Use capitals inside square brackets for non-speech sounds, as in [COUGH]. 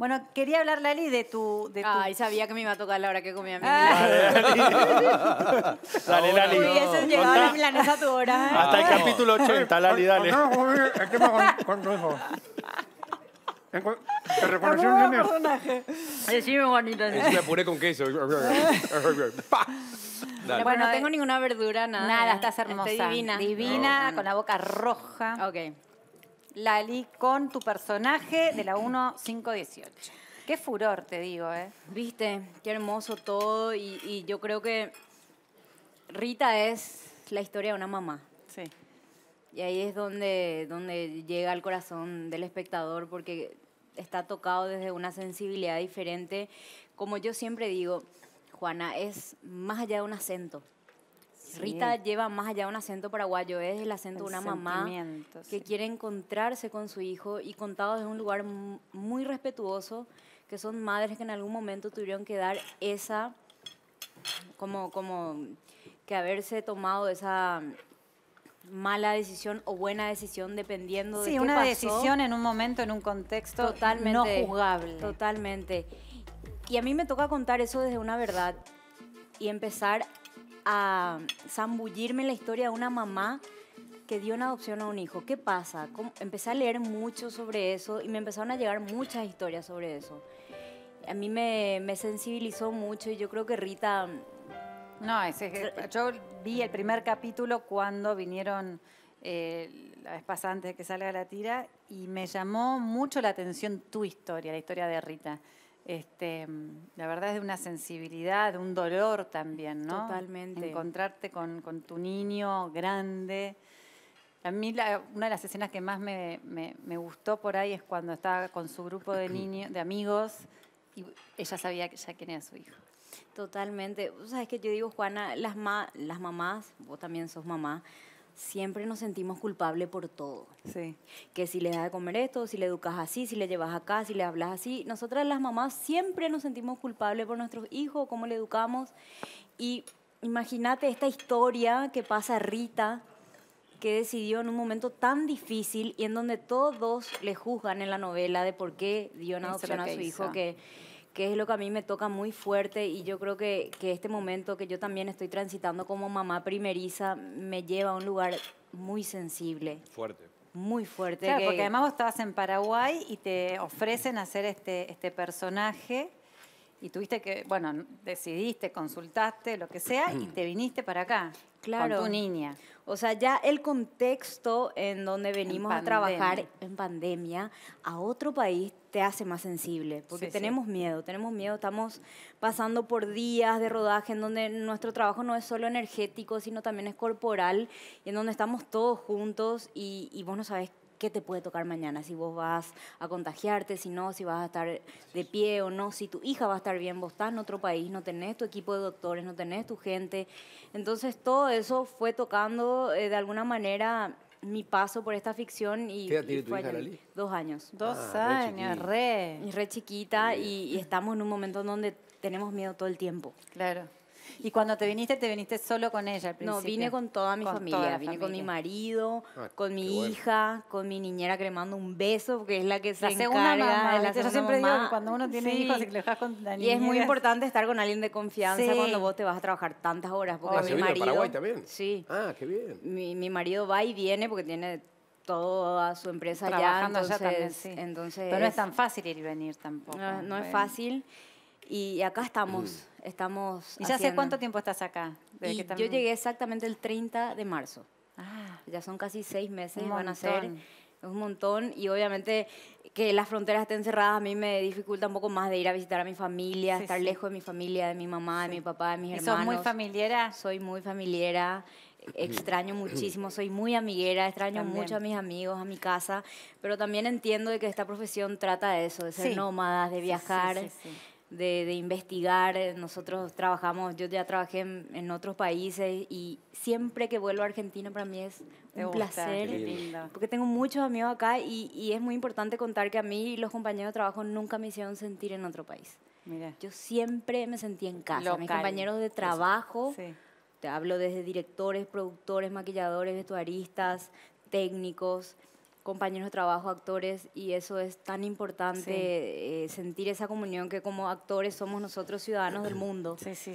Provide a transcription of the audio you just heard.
Bueno, quería hablar, Lali, de tu... De tu... Ay, sabía que me iba a tocar la hora que comía mi ah. Dale, [LAUGHS] Dale, Lali. Uy, eso es llegado a la milanesa a tu hora. Hasta el capítulo 80, Lali, dale. No, es que me consejo. Te reconocí un niño. personaje. Decime, Juanita. Es me apuré con queso. Bueno, no eh, tengo ninguna verdura, nada. Nada, estás hermosa. Estoy divina. Divina, con la boca roja. Ok. Lali, con tu personaje de la 1518. Qué furor, te digo, ¿eh? Viste, qué hermoso todo y, yo creo que Rita es la historia de una mamá. Sí. Y ahí es donde, donde llega al corazón del espectador porque está tocado desde una sensibilidad diferente. Como yo siempre digo, Juana, es más allá de un acento. Rita lleva más allá un acento paraguayo, es el acento de una mamá que quiere encontrarse con su hijo y contado desde un lugar muy respetuoso, que son madres que en algún momento tuvieron que dar esa, como, como que haberse tomado esa mala decisión o buena decisión dependiendo de qué una decisión en un momento, en un contexto totalmente, no juzgable. Totalmente. Y a mí me toca contar eso desde una verdad y empezar a zambullirme en la historia de una mamá que dio una adopción a un hijo. ¿Qué pasa? Empecé a leer mucho sobre eso y me empezaron a llegar muchas historias sobre eso. A mí me, me sensibilizó mucho y yo creo que Rita... No, yo vi el primer capítulo cuando vinieron eh, la vez pasada antes de que salga la tira y me llamó mucho la atención tu historia, la historia de Rita. Este, la verdad es de una sensibilidad, de un dolor también, ¿no? Totalmente. Encontrarte con, con tu niño grande. A mí una de las escenas que más me, gustó por ahí es cuando estaba con su grupo de, niños, de amigos y ella sabía que ya quién era su hijo. Totalmente. Sabes que yo digo, Juana, las, las mamás, vos también sos mamá, siempre nos sentimos culpables por todo. Sí. Que si le das de comer esto, si le educas así, si le llevas acá, si le hablas así. Nosotras las mamás siempre nos sentimos culpables por nuestros hijos, cómo le educamos. Y imagínate esta historia que pasa Rita, que decidió en un momento tan difícil y en donde todos le juzgan en la novela de por qué dio una adopción a su hijo que que es lo que a mí me toca muy fuerte y yo creo que, que este momento que yo también estoy transitando como mamá primeriza me lleva a un lugar muy sensible. Fuerte muy fuerte. Claro, porque además vos estabas en Paraguay y te ofrecen hacer este, este personaje y tuviste que, bueno, decidiste, consultaste, lo que sea, y te viniste para acá. Claro. Con tu niña. O sea, ya el contexto en donde venimos a trabajar en pandemia a otro país te hace más sensible, porque tenemos miedo, tenemos miedo, estamos pasando por días de rodaje en donde nuestro trabajo no es solo energético, sino también es corporal, y en donde estamos todos juntos y, vos no sabes qué te puede tocar mañana, si vos vas a contagiarte, si no, si vas a estar de pie o no, si tu hija va a estar bien, vos estás en otro país, no tenés tu equipo de doctores, no tenés tu gente. Entonces todo eso fue tocando eh, de alguna manera mi paso por esta ficción y, fue dos años. Dos ah, años, re. Y re chiquita y estamos en un momento en donde tenemos miedo todo el tiempo. Claro. Y cuando te viniste, te viniste solo con ella al principio. No, vine con toda mi familia. vine con mi marido, ah, con mi hija, con mi niñera que le mando un beso, porque es la que se la encarga mamá, Yo siempre digo cuando uno tiene hijos y que con la niñera. Y es muy importante estar con alguien de confianza cuando vos te vas a trabajar tantas horas. Porque ah, mi se vino marido, Paraguay también? Sí. Ah, qué bien. Mi, mi marido va y viene porque tiene toda su empresa Trabajando allá, entonces, también, entonces, Pero no es tan fácil ir y venir tampoco. No, es fácil. Y acá estamos, mm. estamos... ¿Y ya hace cuánto tiempo estás acá? Yo llegué exactamente el 30 de marzo. Ah. ya son casi seis meses, van a ser un montón y obviamente que las fronteras estén cerradas a mí me dificulta un poco más de ir a visitar a mi familia, estar lejos de mi familia, de mi mamá, de mi papá, de mis hermanos. ¿Sos muy familiera? Soy muy familiera, extraño [CLEARS THROAT] muchísimo, soy muy amiguera, extraño mucho a mis amigos, a mi casa, pero también entiendo de que esta profesión trata de eso, de ser nómadas, de viajar de, investigar. Nosotros trabajamos, yo ya trabajé en, otros países y siempre que vuelvo a Argentina para mí es un placer, porque tengo muchos amigos acá y, es muy importante contar que a mí los compañeros de trabajo nunca me hicieron sentir en otro país. Mira. Yo siempre me sentí en casa. Mis compañeros de trabajo, te hablo desde directores, productores, maquilladores, vestuaristas, técnicos, compañeros de trabajo, actores, y eso es tan importante, eh, sentir esa comunión que como actores somos nosotros ciudadanos del mundo. Sí, sí,